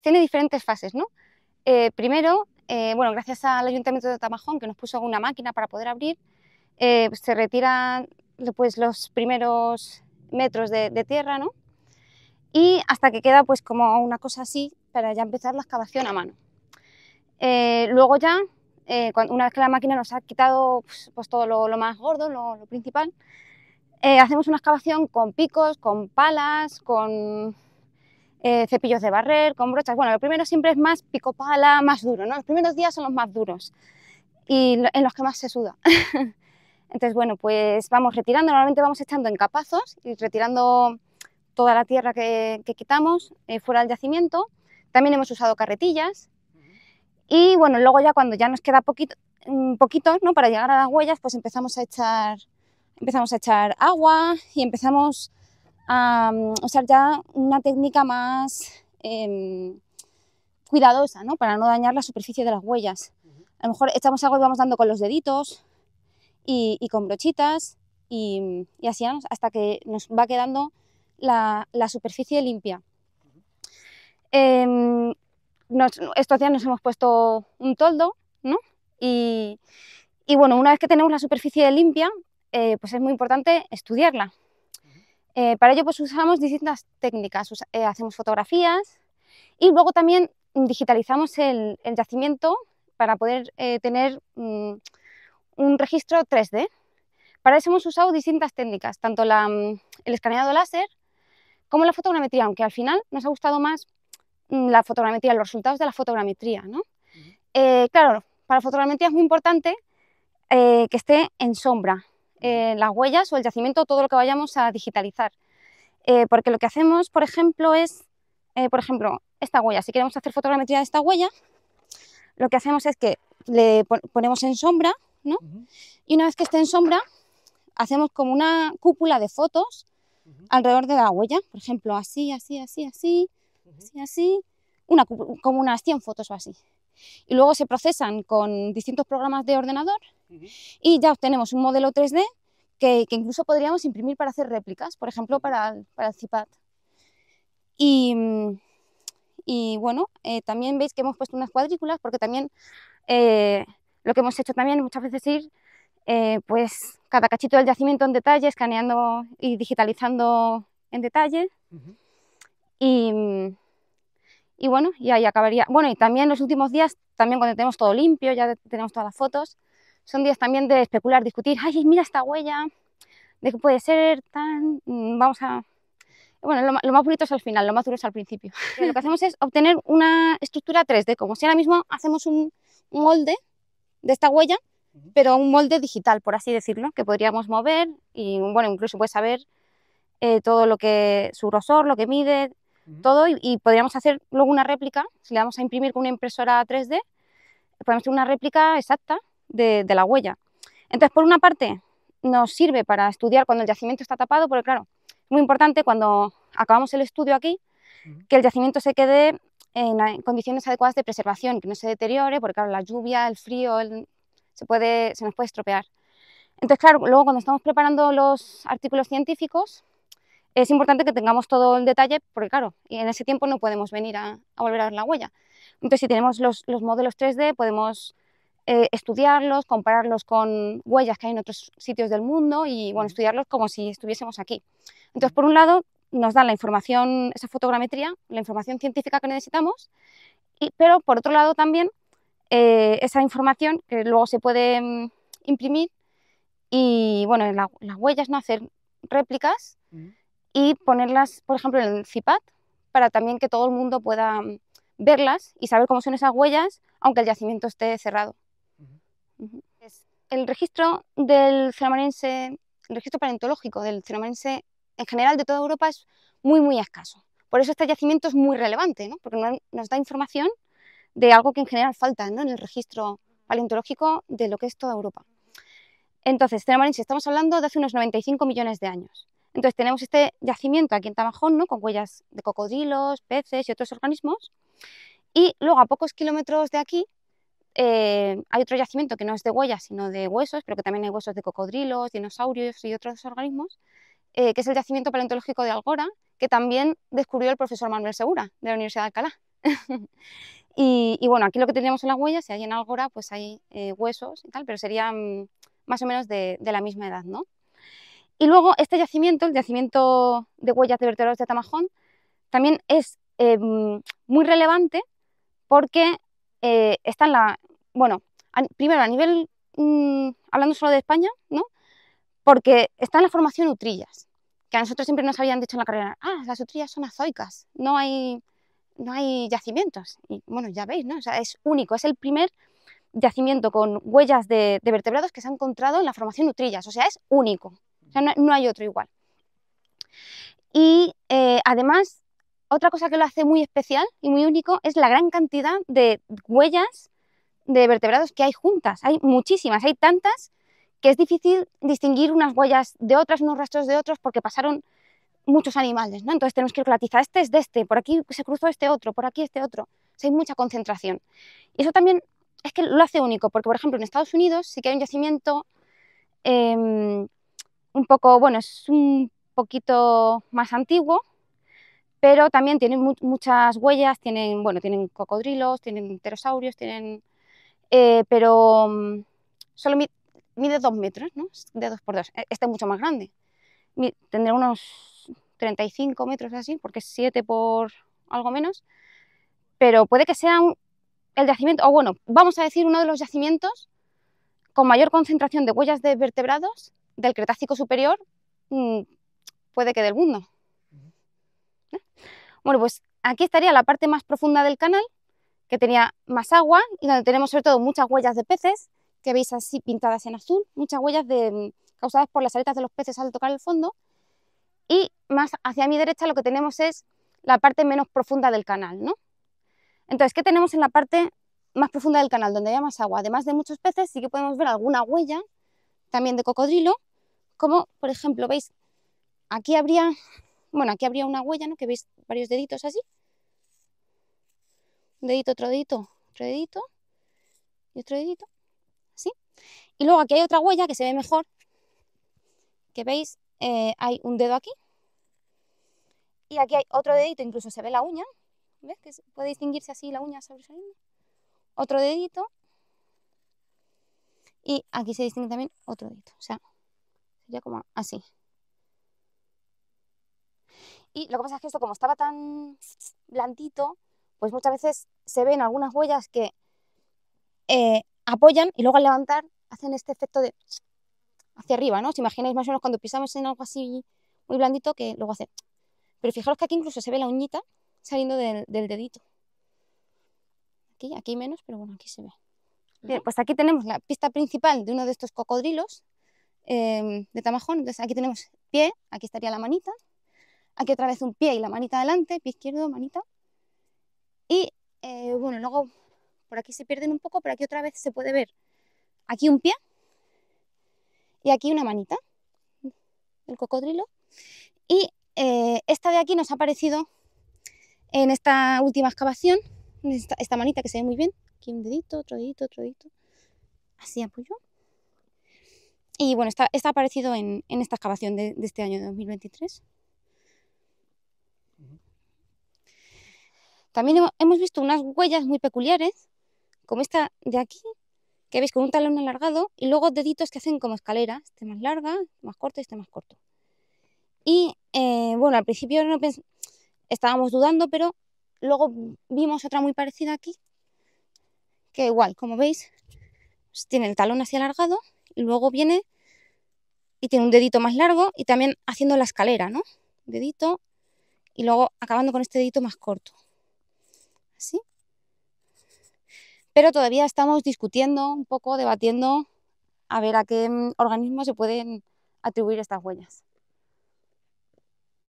Tiene diferentes fases, ¿no? Eh, primero, eh, bueno, gracias al Ayuntamiento de Tamajón que nos puso una máquina para poder abrir, eh, pues, se retiran pues, los primeros metros de, tierra, ¿no? Y hasta que queda pues como una cosa así para ya empezar la excavación a mano. luego ya, una vez que la máquina nos ha quitado pues, pues todo lo, más gordo, lo principal, hacemos una excavación con picos, con palas, con eh, cepillos de barrer, con brochas. Bueno, lo primero siempre es más picopala, más duro, ¿no? Los primeros días son los más duros y en los que más se suda. Entonces, bueno, pues vamos retirando, normalmente vamos echando en capazos y retirando toda la tierra que, quitamos eh, fuera del yacimiento. También hemos usado carretillas y bueno, luego ya cuando ya nos queda poquito, poquito ¿no? para llegar a las huellas, pues empezamos a echar, empezamos a echar agua y empezamos o usar ya una técnica más em, cuidadosa, ¿no? Para no dañar la superficie de las huellas. A lo mejor echamos algo y vamos dando con los deditos y, con brochitas y, y, así hasta que nos va quedando la, superficie limpia. Eh, nos, estos días nos hemos puesto un toldo, ¿no? Y, bueno, una vez que tenemos la superficie limpia, eh, pues es muy importante estudiarla, eh, para ello pues usamos distintas técnicas, eh, hacemos fotografías y luego también digitalizamos el, yacimiento para poder eh, tener mm, un registro 3D. Para eso hemos usado distintas técnicas, tanto mm, el escaneado láser como la fotogrametría, aunque al final nos ha gustado más mm, la fotogrametría, los resultados de la fotogrametría. claro, para fotogrametría es muy importante que esté en sombra, eh, las huellas o el yacimiento, todo lo que vayamos a digitalizar. Eh, porque lo que hacemos, por ejemplo, es, eh, por ejemplo, esta huella. Si queremos hacer fotogrametría de esta huella, lo que hacemos es que le ponemos en sombra, ¿no? Y una vez que esté en sombra, hacemos como una cúpula de fotos alrededor de la huella. Por ejemplo, así, así, así, así, así, así. Una, como unas 100 fotos o así y luego se procesan con distintos programas de ordenador y ya obtenemos un modelo 3D que, incluso podríamos imprimir para hacer réplicas, por ejemplo, para, para el CIPAT. Y, y bueno, eh, también veis que hemos puesto unas cuadrículas porque también eh, lo que hemos hecho también muchas veces ir eh, pues cada cachito del yacimiento en detalle, escaneando y digitalizando en detalle. Y y bueno, y ahí acabaría. Bueno, y también los últimos días, también cuando tenemos todo limpio, ya tenemos todas las fotos, son días también de especular, discutir, ay, mira esta huella, de qué puede ser tan, mm, vamos a... Bueno, lo, más bonito es al final, lo más duro es al principio. lo que hacemos es obtener una estructura 3D, como si ahora mismo hacemos un molde de esta huella, pero un molde digital, por así decirlo, que podríamos mover y, bueno, incluso puedes saber eh, todo lo que, su grosor, lo que mide, todo y, podríamos hacer luego una réplica, si le vamos a imprimir con una impresora 3D, podemos hacer una réplica exacta de, la huella. Entonces, por una parte, nos sirve para estudiar cuando el yacimiento está tapado, porque claro, es muy importante cuando acabamos el estudio aquí, que el yacimiento se quede en condiciones adecuadas de preservación, que no se deteriore, porque claro, la lluvia, el frío, se, se nos puede estropear. Entonces, claro, luego cuando estamos preparando los artículos científicos, es importante que tengamos todo el detalle porque, claro, en ese tiempo no podemos venir a, volver a ver la huella. Entonces, si tenemos los, modelos 3D, podemos eh, estudiarlos, compararlos con huellas que hay en otros sitios del mundo y, bueno, estudiarlos como si estuviésemos aquí. Entonces, por un lado, nos dan la información, esa fotogrametría, la información científica que necesitamos, pero por otro lado también eh, esa información que luego se puede mm, imprimir y, bueno, las huellas, ¿no? Hacer réplicas y ponerlas, por ejemplo, en el CIPAT para también que todo el mundo pueda mm, verlas y saber cómo son esas huellas, aunque el yacimiento esté cerrado. El registro del el registro paleontológico del ceramarense en general de toda Europa es muy, muy escaso. Por eso este yacimiento es muy relevante, porque nos da información de algo que en general falta en el registro paleontológico de lo que es toda Europa. Entonces, ceramarense estamos hablando de hace unos 95 millones de años. Entonces tenemos este yacimiento aquí en Tamajón, ¿no? con huellas de cocodrilos, peces y otros organismos. Y luego a pocos kilómetros de aquí eh, hay otro yacimiento que no es de huellas, sino de huesos, pero que también hay huesos de cocodrilos, dinosaurios y otros organismos, eh, que es el yacimiento paleontológico de Algora, que también descubrió el profesor Manuel Segura de la Universidad de Alcalá. y, bueno, aquí lo que tenemos en las huellas, y ahí en Algora pues hay eh, huesos y tal, pero serían mm, más o menos de, de la misma edad, ¿no? Y luego este yacimiento, el yacimiento de huellas de vertebrados de Tamajón, también es em, muy relevante porque eh, está en la... Bueno, primero a nivel, mm, hablando solo de España, ¿no? Porque está en la formación Utrillas, que a nosotros siempre nos habían dicho en la carrera, ah, las Utrillas son azoicas, no hay, no hay yacimientos. Y bueno, ya veis, ¿no? sea, es único, es el primer yacimiento con huellas de, de vertebrados que se ha encontrado en la formación Utrillas, o sea, es único no, hay otro igual. Y eh, además, otra cosa que lo hace muy especial y muy único es la gran cantidad de huellas de vertebrados que hay juntas. Hay muchísimas, hay tantas que es difícil distinguir unas huellas de otras, unos rastros de otros, porque pasaron muchos animales, ¿no? Entonces tenemos que localizar este es de este, por aquí se cruzó este otro, por aquí este otro. O hay mucha concentración. Y eso también es que lo hace único, porque por ejemplo en Estados Unidos sí que hay un yacimiento em, un poco, bueno, es un poquito más antiguo, pero también tiene muchas huellas, tienen, bueno, tienen cocodrilos, tienen pterosaurios, tienen, eh, pero mm, solo mide dos metros, ¿no? De dos por dos. E-, este es mucho más grande. Tendrá unos 35 metros así, porque es 7 por algo menos. Pero puede que sea el yacimiento, o bueno, vamos a decir uno de los yacimientos con mayor concentración de huellas de vertebrados del Cretácico superior, mm, puede que del mundo. ¿Eh? Bueno, pues aquí estaría la parte más profunda del canal, que tenía más agua y donde tenemos sobre todo muchas huellas de peces, que veis así pintadas en azul, muchas huellas de, mm, causadas por las aletas de los peces al tocar el fondo. Y más hacia mi derecha lo que tenemos es la parte menos profunda del canal, ¿no? Entonces, ¿qué tenemos en la parte más profunda del canal, donde había más agua? Además de muchos peces, sí que podemos ver alguna huella también de cocodrilo como por ejemplo, veis, aquí habría, bueno, aquí habría una huella, ¿no? Que veis varios deditos así. Un dedito, otro dedito, otro dedito y otro dedito, así. Y luego aquí hay otra huella que se ve mejor, que veis, eh, hay un dedo aquí y aquí hay otro dedito, incluso se ve la uña, ¿ves? Que puede distinguirse así la uña sobresaliendo. Otro dedito y aquí se distingue también otro dedito, o sea, como así. Y lo que pasa es que esto, como estaba tan blandito, pues muchas veces se ven algunas huellas que eh, apoyan y luego al levantar hacen este efecto de hacia arriba, ¿no? Os imagináis más o menos cuando pisamos en algo así muy blandito que luego hace. Pero fijaros que aquí incluso se ve la uñita saliendo del, del dedito. Aquí, aquí menos, pero bueno, aquí se ve. Bien, pues aquí tenemos la pista principal de uno de estos cocodrilos, Em, de tamajón. Entonces aquí tenemos pie, aquí estaría la manita, aquí otra vez un pie y la manita adelante, pie izquierdo, manita. Y eh, bueno, luego por aquí se pierden un poco, pero aquí otra vez se puede ver aquí un pie y aquí una manita el cocodrilo. Y eh, esta de aquí nos ha aparecido en esta última excavación, esta, esta manita que se ve muy bien, aquí un dedito, otro dedito, otro dedito, así apoyo. Y bueno, está, aparecido en, esta excavación de, este año 2023. También hemos visto unas huellas muy peculiares, como esta de aquí, que veis con un talón alargado y luego deditos que hacen como escalera, este más larga, este más corto y este más corto. Y eh, bueno, al principio no estábamos dudando, pero luego vimos otra muy parecida aquí, que igual, como veis, pues tiene el talón así alargado y luego viene y tiene un dedito más largo y también haciendo la escalera, ¿no? Dedito y luego acabando con este dedito más corto. Así. Pero todavía estamos discutiendo un poco, debatiendo a ver a qué organismo se pueden atribuir estas huellas.